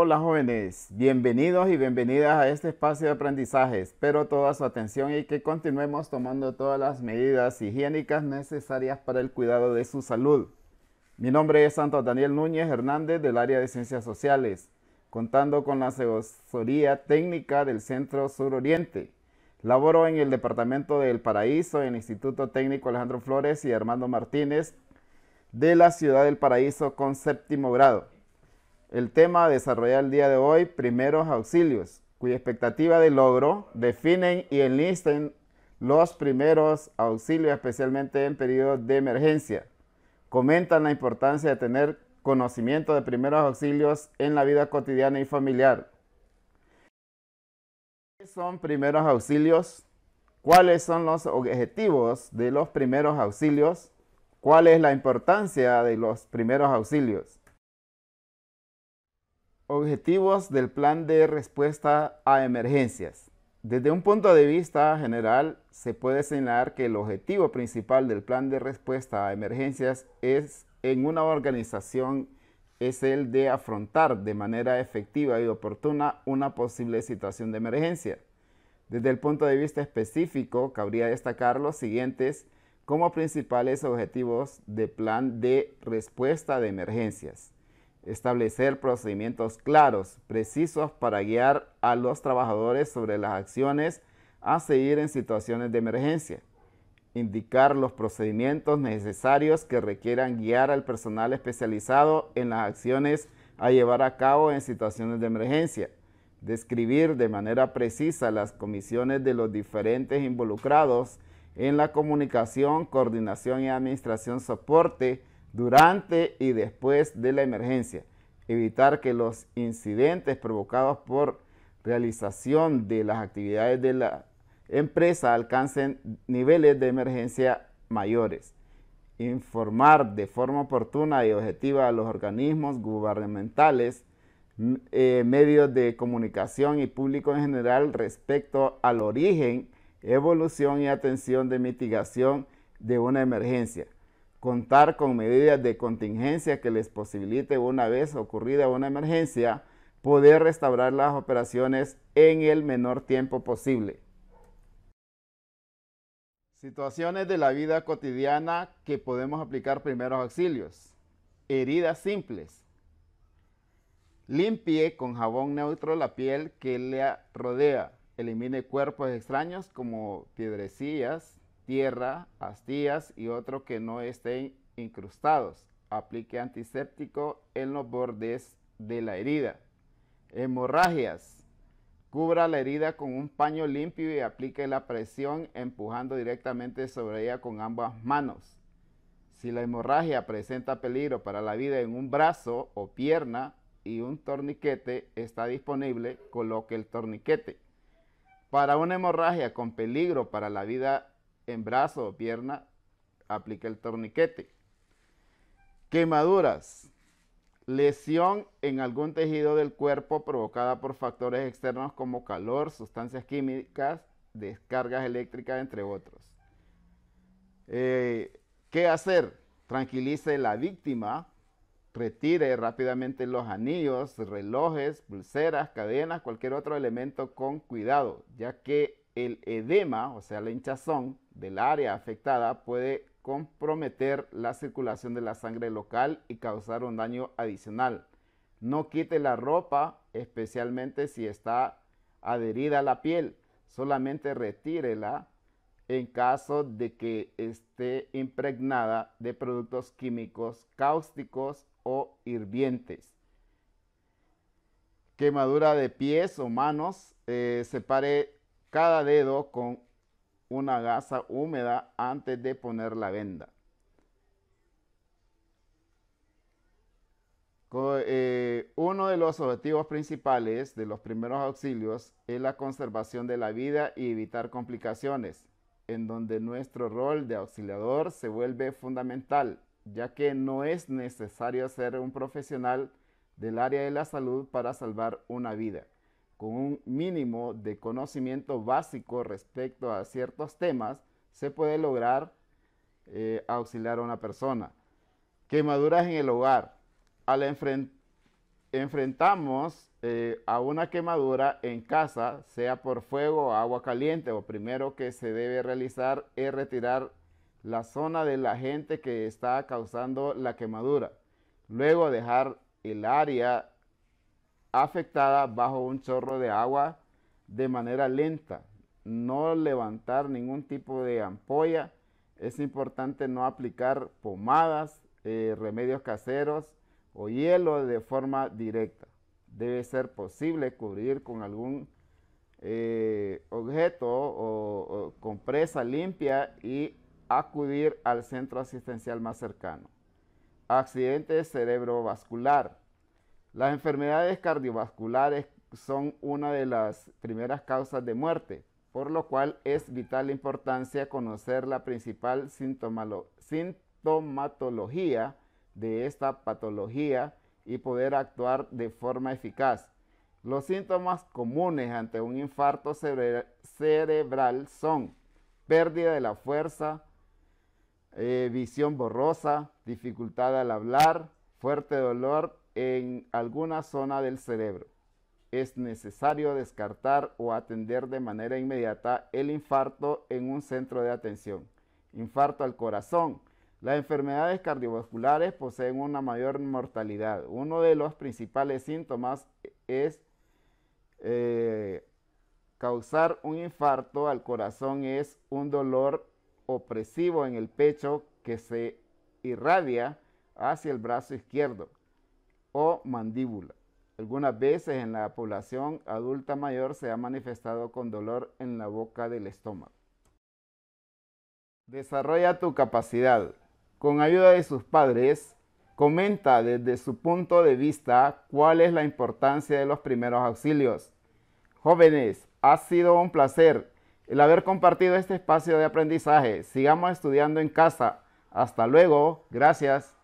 Hola jóvenes, bienvenidos y bienvenidas a este espacio de aprendizaje. Espero toda su atención y que continuemos tomando todas las medidas higiénicas necesarias para el cuidado de su salud. Mi nombre es Santo Daniel Núñez Hernández del área de Ciencias Sociales, contando con la asesoría técnica del Centro Suroriente. Laboro en el Departamento del Paraíso, en el Instituto Técnico Alejandro Flores y Armando Martínez de la Ciudad del Paraíso con séptimo grado. El tema a desarrollar el día de hoy, primeros auxilios, cuya expectativa de logro definen y enlisten los primeros auxilios, especialmente en periodos de emergencia. Comentan la importancia de tener conocimiento de primeros auxilios en la vida cotidiana y familiar. ¿Qué son primeros auxilios? ¿Cuáles son los objetivos de los primeros auxilios? ¿Cuál es la importancia de los primeros auxilios? Objetivos del plan de respuesta a emergencias. Desde un punto de vista general, se puede señalar que el objetivo principal del plan de respuesta a emergencias es en una organización es el de afrontar de manera efectiva y oportuna una posible situación de emergencia. Desde el punto de vista específico, cabría destacar los siguientes como principales objetivos del plan de respuesta de emergencias establecer procedimientos claros, precisos para guiar a los trabajadores sobre las acciones a seguir en situaciones de emergencia, indicar los procedimientos necesarios que requieran guiar al personal especializado en las acciones a llevar a cabo en situaciones de emergencia, describir de manera precisa las comisiones de los diferentes involucrados en la comunicación, coordinación y administración soporte durante y después de la emergencia, evitar que los incidentes provocados por realización de las actividades de la empresa alcancen niveles de emergencia mayores, informar de forma oportuna y objetiva a los organismos gubernamentales, eh, medios de comunicación y público en general respecto al origen, evolución y atención de mitigación de una emergencia contar con medidas de contingencia que les posibilite una vez ocurrida una emergencia, poder restaurar las operaciones en el menor tiempo posible. Situaciones de la vida cotidiana que podemos aplicar primeros auxilios. Heridas simples. Limpie con jabón neutro la piel que le rodea. Elimine cuerpos extraños como piedrecillas, tierra, astillas y otros que no estén incrustados. Aplique antiséptico en los bordes de la herida. Hemorragias. Cubra la herida con un paño limpio y aplique la presión empujando directamente sobre ella con ambas manos. Si la hemorragia presenta peligro para la vida en un brazo o pierna y un torniquete está disponible, coloque el torniquete. Para una hemorragia con peligro para la vida en brazo o pierna, aplique el torniquete. Quemaduras. Lesión en algún tejido del cuerpo provocada por factores externos como calor, sustancias químicas, descargas eléctricas, entre otros. Eh, ¿Qué hacer? Tranquilice la víctima, retire rápidamente los anillos, relojes, pulseras, cadenas, cualquier otro elemento con cuidado, ya que el edema, o sea, la hinchazón del área afectada puede comprometer la circulación de la sangre local y causar un daño adicional. No quite la ropa, especialmente si está adherida a la piel, solamente retírela en caso de que esté impregnada de productos químicos cáusticos o hirvientes. Quemadura de pies o manos, eh, separe cada dedo con una gasa húmeda antes de poner la venda. Eh, uno de los objetivos principales de los primeros auxilios es la conservación de la vida y evitar complicaciones, en donde nuestro rol de auxiliador se vuelve fundamental, ya que no es necesario ser un profesional del área de la salud para salvar una vida con un mínimo de conocimiento básico respecto a ciertos temas, se puede lograr eh, auxiliar a una persona. Quemaduras en el hogar. Al enfrentamos eh, a una quemadura en casa, sea por fuego o agua caliente, lo primero que se debe realizar es retirar la zona de la gente que está causando la quemadura. Luego dejar el área afectada bajo un chorro de agua de manera lenta. No levantar ningún tipo de ampolla. Es importante no aplicar pomadas, eh, remedios caseros o hielo de forma directa. Debe ser posible cubrir con algún eh, objeto o compresa limpia y acudir al centro asistencial más cercano. Accidente cerebrovascular las enfermedades cardiovasculares son una de las primeras causas de muerte, por lo cual es vital importancia conocer la principal sintomatología de esta patología y poder actuar de forma eficaz. Los síntomas comunes ante un infarto cerebral son pérdida de la fuerza, eh, visión borrosa, dificultad al hablar, fuerte dolor en alguna zona del cerebro. Es necesario descartar o atender de manera inmediata el infarto en un centro de atención. Infarto al corazón. Las enfermedades cardiovasculares poseen una mayor mortalidad. Uno de los principales síntomas es eh, causar un infarto al corazón es un dolor opresivo en el pecho que se irradia hacia el brazo izquierdo mandíbula. Algunas veces en la población adulta mayor se ha manifestado con dolor en la boca del estómago. Desarrolla tu capacidad. Con ayuda de sus padres, comenta desde su punto de vista cuál es la importancia de los primeros auxilios. Jóvenes, ha sido un placer el haber compartido este espacio de aprendizaje. Sigamos estudiando en casa. Hasta luego. Gracias.